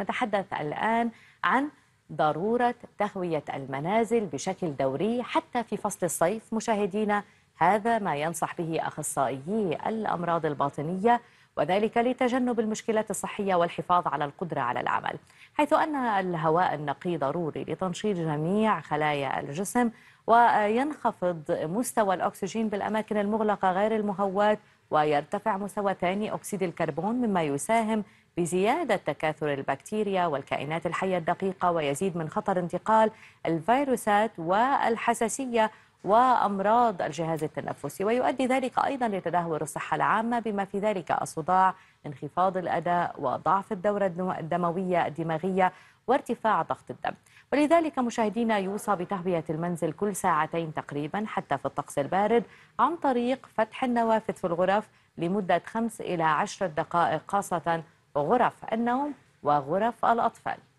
نتحدث الآن عن ضرورة تهوية المنازل بشكل دوري حتى في فصل الصيف مشاهدينا هذا ما ينصح به أخصائيي الأمراض الباطنية وذلك لتجنب المشكلات الصحية والحفاظ على القدرة على العمل حيث أن الهواء النقي ضروري لتنشيط جميع خلايا الجسم وينخفض مستوى الأكسجين بالأماكن المغلقة غير المهوات ويرتفع مستوى ثاني أكسيد الكربون مما يساهم بزيادة تكاثر البكتيريا والكائنات الحية الدقيقة ويزيد من خطر انتقال الفيروسات والحساسية وأمراض الجهاز التنفسي ويؤدي ذلك أيضا لتدهور الصحة العامة بما في ذلك الصداع انخفاض الأداء وضعف الدورة الدموية الدماغية وارتفاع ضغط الدم ولذلك مشاهدينا يوصى بتهوية المنزل كل ساعتين تقريبا حتى في الطقس البارد عن طريق فتح النوافذ في الغرف لمدة خمس إلى عشر دقائق خاصة غرف النوم وغرف الأطفال